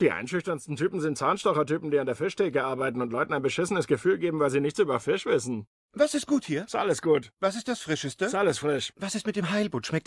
Die einschüchterndsten Typen sind Zahnstochertypen, die an der Fischtheke arbeiten und Leuten ein beschissenes Gefühl geben, weil sie nichts über Fisch wissen. Was ist gut hier? Ist alles gut. Was ist das Frischeste? Ist alles frisch. Was ist mit dem Heilbutt? Schmeckt der